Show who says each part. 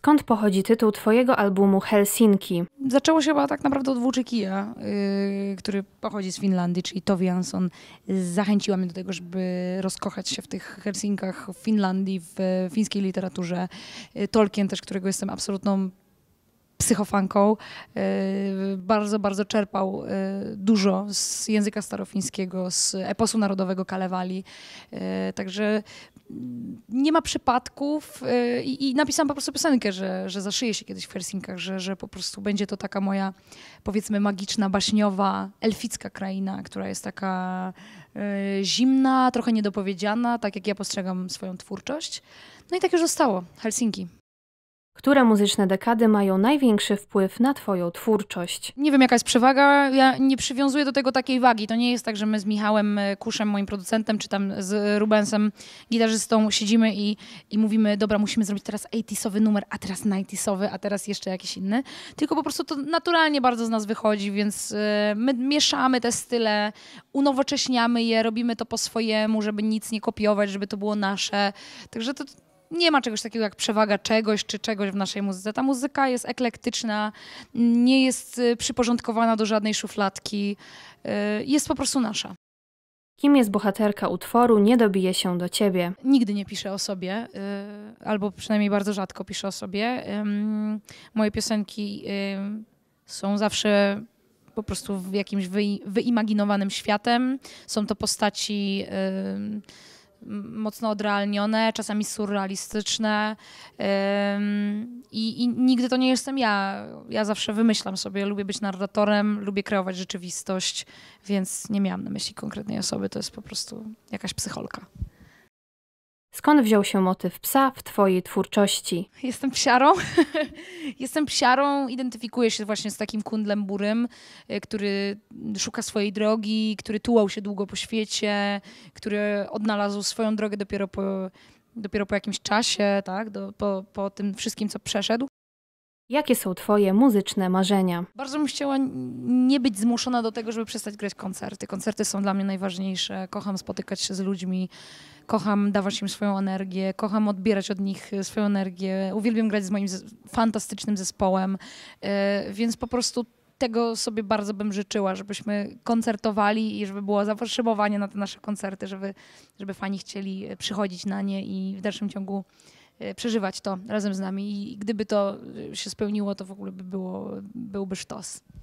Speaker 1: Skąd pochodzi tytuł twojego albumu Helsinki? Zaczęło się chyba tak
Speaker 2: naprawdę od Włóczykija, yy, który pochodzi z Finlandii, czyli Tovi Jansson. Zachęciła mnie do tego, żeby rozkochać się w tych Helsinkach w Finlandii, w fińskiej literaturze. Y, Tolkien też, którego jestem absolutną psychofanką. Y, bardzo, bardzo czerpał y, dużo z języka starofińskiego, z eposu narodowego Kalewali. Także nie ma przypadków y, i, i napisałam po prostu piosenkę, że, że zaszyję się kiedyś w Helsinkach, że, że po prostu będzie to taka moja, powiedzmy, magiczna, baśniowa, elficka kraina, która jest taka y,
Speaker 1: zimna, trochę niedopowiedziana, tak jak ja postrzegam swoją twórczość. No i tak już zostało. Helsinki. Które muzyczne dekady mają największy wpływ na Twoją twórczość?
Speaker 2: Nie wiem, jaka jest przewaga. Ja nie przywiązuję do tego takiej wagi. To nie jest tak, że my z Michałem e, Kuszem, moim producentem, czy tam z Rubensem, gitarzystą, siedzimy i, i mówimy, dobra, musimy zrobić teraz 80sowy numer, a teraz 90sowy, a teraz jeszcze jakiś inny. Tylko po prostu to naturalnie bardzo z nas wychodzi, więc e, my mieszamy te style, unowocześniamy je, robimy to po swojemu, żeby nic nie kopiować, żeby to było nasze. Także to nie ma czegoś takiego jak przewaga czegoś czy czegoś w naszej muzyce. Ta muzyka jest eklektyczna, nie jest y, przyporządkowana do żadnej szufladki, y, jest po prostu nasza. Kim jest
Speaker 1: bohaterka utworu Nie dobije się do ciebie?
Speaker 2: Nigdy nie piszę o sobie, y, albo przynajmniej bardzo rzadko piszę o sobie. Moje piosenki są zawsze po prostu w jakimś wyimaginowanym światem. Są to postaci mocno odrealnione, czasami surrealistyczne I, i, nigdy to nie jestem ja. Ja zawsze wymyślam sobie, lubię być narratorem, lubię kreować rzeczywistość, więc nie miałam na myśli konkretnej osoby, to jest po prostu
Speaker 1: jakaś psycholka. Skąd wziął się motyw psa w Twojej twórczości?
Speaker 2: Jestem psiarą. Jestem psiarą, identyfikuję się właśnie z takim kundlem burym, y, który szuka swojej drogi, który tułał się długo po świecie, który odnalazł swoją drogę dopiero po, dopiero po jakimś czasie, tak? Do, po,
Speaker 1: po tym wszystkim, co przeszedł. Jakie są Twoje muzyczne marzenia?
Speaker 2: Bardzo bym chciała nie być zmuszona do tego, żeby przestać grać koncerty. Koncerty są dla mnie najważniejsze. Kocham spotykać się z ludźmi kocham dawać im swoją energię, kocham odbierać od nich e, swoją energię, uwielbiam grać z moim fantastycznym zespołem, e, więc po prostu tego sobie bardzo bym życzyła, żebyśmy koncertowali i żeby było zapotrzebowanie na te nasze koncerty, żeby, żeby fani chcieli e, przychodzić na nie i w dalszym ciągu przeżywać to razem z nami. I gdyby to się spełniło, to w ogóle by było, byłby sztos.